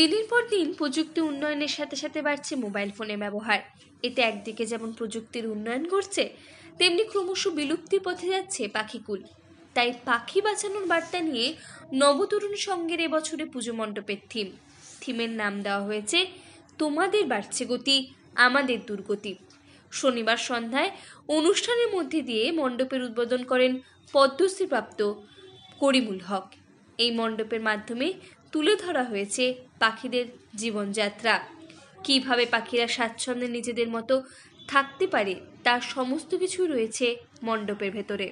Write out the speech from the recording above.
দিনের পর দিন প্রযুক্তি উন্নয়নের সাথে সাথে বাড়ছে মোবাইল ফোনের ব্যবহার এতে একদিকে যেমন প্রযুক্তির উন্নয়ন ঘটছে তেমনি ক্রমশ বিলুপ্তির পথে যাচ্ছে পাখিকুল তাই পাখি বাঁচানোর বার্তা নিয়ে নবতরুণ সঙ্গের এবছরে পুজো মণ্ডপের থিম থিমের নাম দেওয়া হয়েছে তোমাদের বাড়ছে গতি আমাদের দুর্গতি শনিবার সন্ধ্যায় অনুষ্ঠানের মধ্যে দিয়ে মণ্ডপের উদ্বোধন করেন পদ্মশ্রীপ্রাপ্ত করিমুল হক এই মণ্ডপের মাধ্যমে তুলে ধরা হয়েছে পাখিদের জীবনযাত্রা কিভাবে পাখিরা স্বাচ্ছন্দ্যে নিজেদের মতো থাকতে পারে তার সমস্ত কিছু রয়েছে মণ্ডপের ভেতরে